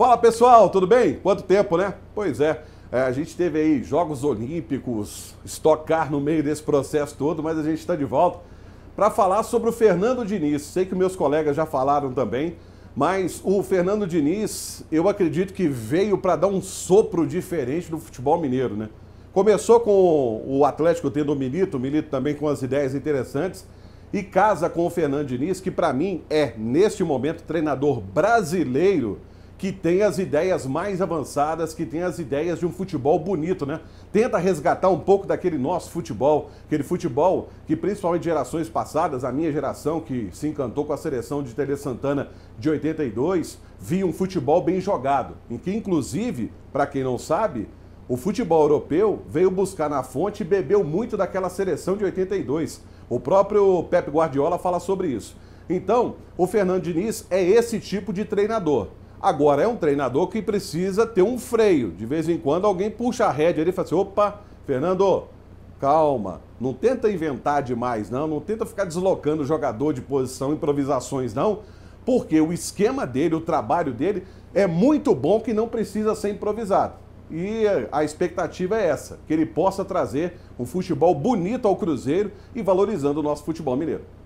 Fala pessoal, tudo bem? Quanto tempo, né? Pois é. É, a gente teve aí Jogos Olímpicos, estocar no meio desse processo todo, mas a gente está de volta para falar sobre o Fernando Diniz. Sei que meus colegas já falaram também, mas o Fernando Diniz, eu acredito que veio para dar um sopro diferente no futebol mineiro, né? Começou com o Atlético tendo o Milito, o Milito também com as ideias interessantes, e casa com o Fernando Diniz, que para mim é, neste momento, treinador brasileiro que tem as ideias mais avançadas, que tem as ideias de um futebol bonito, né? Tenta resgatar um pouco daquele nosso futebol, aquele futebol que principalmente gerações passadas, a minha geração que se encantou com a seleção de Tele Santana de 82, via um futebol bem jogado, em que inclusive, para quem não sabe, o futebol europeu veio buscar na fonte e bebeu muito daquela seleção de 82. O próprio Pep Guardiola fala sobre isso. Então, o Fernando Diniz é esse tipo de treinador Agora, é um treinador que precisa ter um freio. De vez em quando, alguém puxa a rédea ali e fala assim: opa, Fernando, calma. Não tenta inventar demais, não. Não tenta ficar deslocando o jogador de posição, improvisações, não. Porque o esquema dele, o trabalho dele, é muito bom que não precisa ser improvisado. E a expectativa é essa: que ele possa trazer um futebol bonito ao Cruzeiro e valorizando o nosso futebol mineiro.